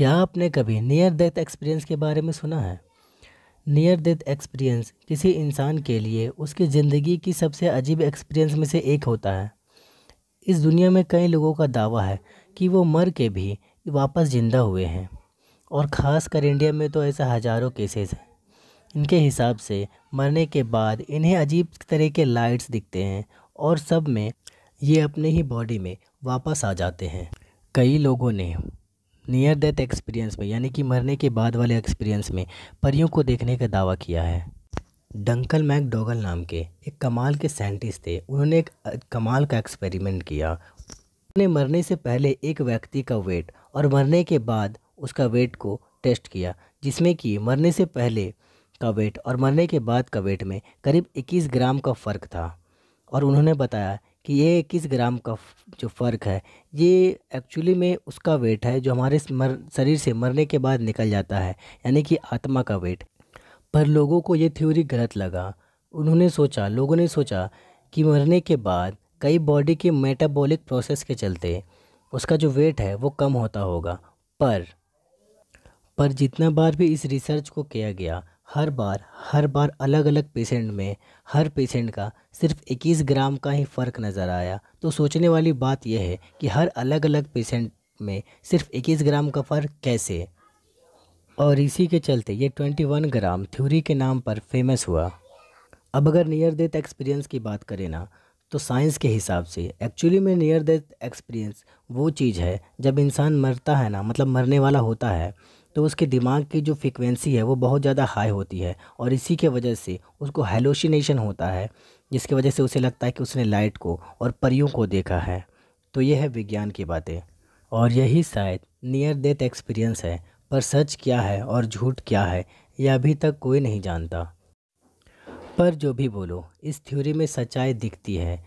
क्या आपने कभी नियर डेथ एक्सपीरियंस के बारे में सुना है नियर डेथ एक्सपीरियंस किसी इंसान के लिए उसकी ज़िंदगी की सबसे अजीब एक्सपीरियंस में से एक होता है इस दुनिया में कई लोगों का दावा है कि वो मर के भी वापस ज़िंदा हुए हैं और ख़ास कर इंडिया में तो ऐसा हज़ारों केसेस हैं इनके हिसाब से मरने के बाद इन्हें अजीब तरह के लाइट्स दिखते हैं और सब में ये अपने ही बॉडी में वापस आ जाते हैं कई लोगों ने नियर डेथ एक्सपीरियंस में यानी कि मरने के बाद वाले एक्सपीरियंस में परियों को देखने का दावा किया है डंकल मैकडोगल नाम के एक कमाल के साइंटिस्ट थे उन्होंने एक कमाल का एक्सपेरिमेंट किया उन्होंने मरने से पहले एक व्यक्ति का वेट और मरने के बाद उसका वेट को टेस्ट किया जिसमें कि मरने से पहले का वेट और मरने के बाद का वेट में करीब 21 ग्राम का फ़र्क था और उन्होंने बताया कि ये किस ग्राम का जो फ़र्क है ये एक्चुअली में उसका वेट है जो हमारे मर शरीर से मरने के बाद निकल जाता है यानी कि आत्मा का वेट पर लोगों को ये थ्योरी गलत लगा उन्होंने सोचा लोगों ने सोचा कि मरने के बाद कई बॉडी के मेटाबॉलिक प्रोसेस के चलते उसका जो वेट है वो कम होता होगा पर पर जितना बार भी इस रिसर्च को किया गया हर बार हर बार अलग अलग पेशेंट में हर पेशेंट का सिर्फ 21 ग्राम का ही फ़र्क नज़र आया तो सोचने वाली बात यह है कि हर अलग अलग पेशेंट में सिर्फ 21 ग्राम का फ़र्क कैसे और इसी के चलते ये 21 ग्राम थ्योरी के नाम पर फेमस हुआ अब अगर नियर डेथ एक्सपीरियंस की बात करें ना तो साइंस के हिसाब से एक्चुअली में नियर डेथ एक्सपीरियंस वो चीज़ है जब इंसान मरता है ना मतलब मरने वाला होता है तो उसके दिमाग की जो फ्रिक्वेंसी है वो बहुत ज़्यादा हाई होती है और इसी के वजह से उसको हेलोशिनेशन होता है जिसकी वजह से उसे लगता है कि उसने लाइट को और परियों को देखा है तो यह है विज्ञान की बातें और यही शायद नियर डेथ एक्सपीरियंस है पर सच क्या है और झूठ क्या है यह अभी तक कोई नहीं जानता पर जो भी बोलो इस थ्योरी में सच्चाई दिखती है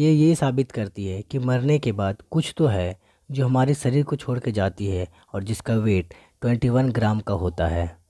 ये ये साबित करती है कि मरने के बाद कुछ तो है जो हमारे शरीर को छोड़ के जाती है और जिसका वेट 21 ग्राम का होता है